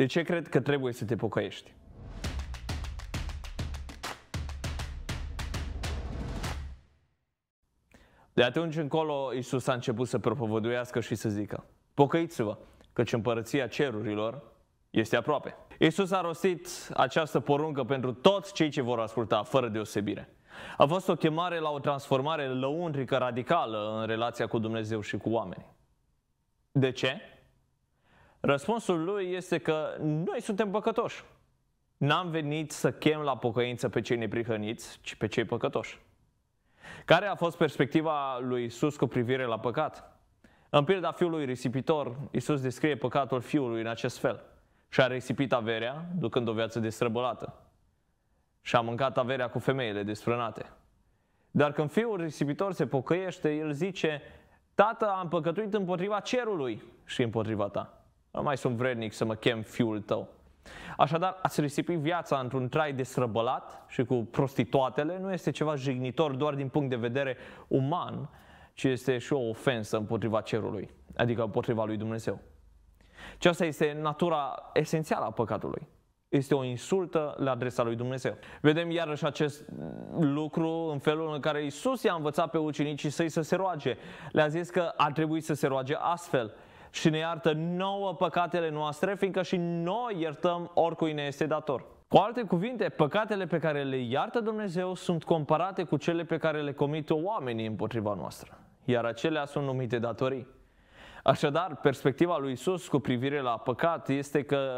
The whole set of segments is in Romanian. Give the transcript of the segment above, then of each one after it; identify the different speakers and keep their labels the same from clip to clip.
Speaker 1: De ce cred că trebuie să te pocăiești? De atunci încolo, Isus a început să propovăduiască și să zică, pocăiți-vă, căci împărăția cerurilor este aproape. Isus a rostit această poruncă pentru toți cei ce vor asculta, fără deosebire. A fost o chemare la o transformare lăuntrică radicală în relația cu Dumnezeu și cu oamenii. De ce? Răspunsul lui este că noi suntem păcătoși. N-am venit să chem la pocăință pe cei neprihăniți, ci pe cei păcătoși. Care a fost perspectiva lui Isus cu privire la păcat? În pilda fiului risipitor, Isus descrie păcatul fiului în acest fel. Și-a risipit averea, ducând o viață destrăbălată. Și-a mâncat averea cu femeile desfrânate. Dar când fiul risipitor se pocăiește, el zice, Tată, am păcătuit împotriva cerului și împotriva ta. Nu mai sunt vrednic să mă chem fiul tău. Așadar, ați risipi viața într-un trai desrăbălat și cu prostituatele nu este ceva jignitor doar din punct de vedere uman, ci este și o ofensă împotriva cerului, adică împotriva lui Dumnezeu. Și asta este natura esențială a păcatului. Este o insultă la adresa lui Dumnezeu. Vedem iarăși acest lucru în felul în care Isus i-a învățat pe ucenicii săi să se roage. Le-a zis că ar trebui să se roage astfel – și ne iartă nouă păcatele noastre, fiindcă și noi iertăm oricui ne este dator. Cu alte cuvinte, păcatele pe care le iartă Dumnezeu sunt comparate cu cele pe care le comit oamenii împotriva noastră, iar acelea sunt numite datorii. Așadar, perspectiva lui Isus cu privire la păcat este că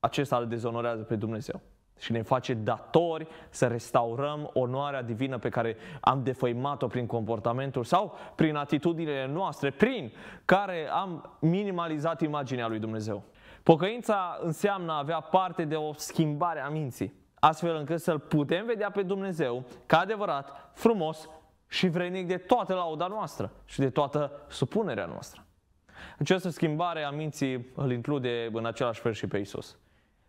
Speaker 1: acesta îl dezonorează pe Dumnezeu și ne face datori să restaurăm onoarea divină pe care am defăimat-o prin comportamentul sau prin atitudinile noastre, prin care am minimalizat imaginea lui Dumnezeu. Pocăința înseamnă a avea parte de o schimbare a minții, astfel încât să-L putem vedea pe Dumnezeu ca adevărat, frumos și vrenic de toată lauda noastră și de toată supunerea noastră. Această schimbare a minții îl include în același fel și pe Isus.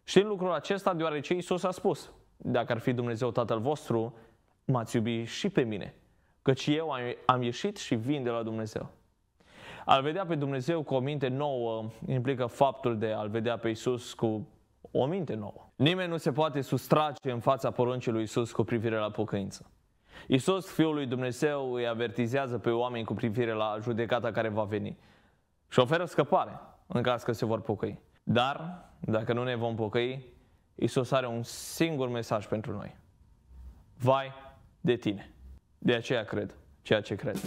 Speaker 1: Știm lucrul acesta deoarece Isus a spus, dacă ar fi Dumnezeu Tatăl vostru, m-ați iubi și pe mine, căci eu am, ieșit și vin de la Dumnezeu. Al vedea pe Dumnezeu cu o minte nouă implică faptul de a-L vedea pe Isus cu o minte nouă. Nimeni nu se poate sustrage în fața poruncii lui Isus cu privire la pocăință. Isus, Fiul lui Dumnezeu, îi avertizează pe oameni cu privire la judecata care va veni și oferă scăpare în caz că se vor pocăi. Dar, dacă nu ne vom pocăi, Isus are un singur mesaj pentru noi. Vai de tine! De aceea cred ceea ce cred.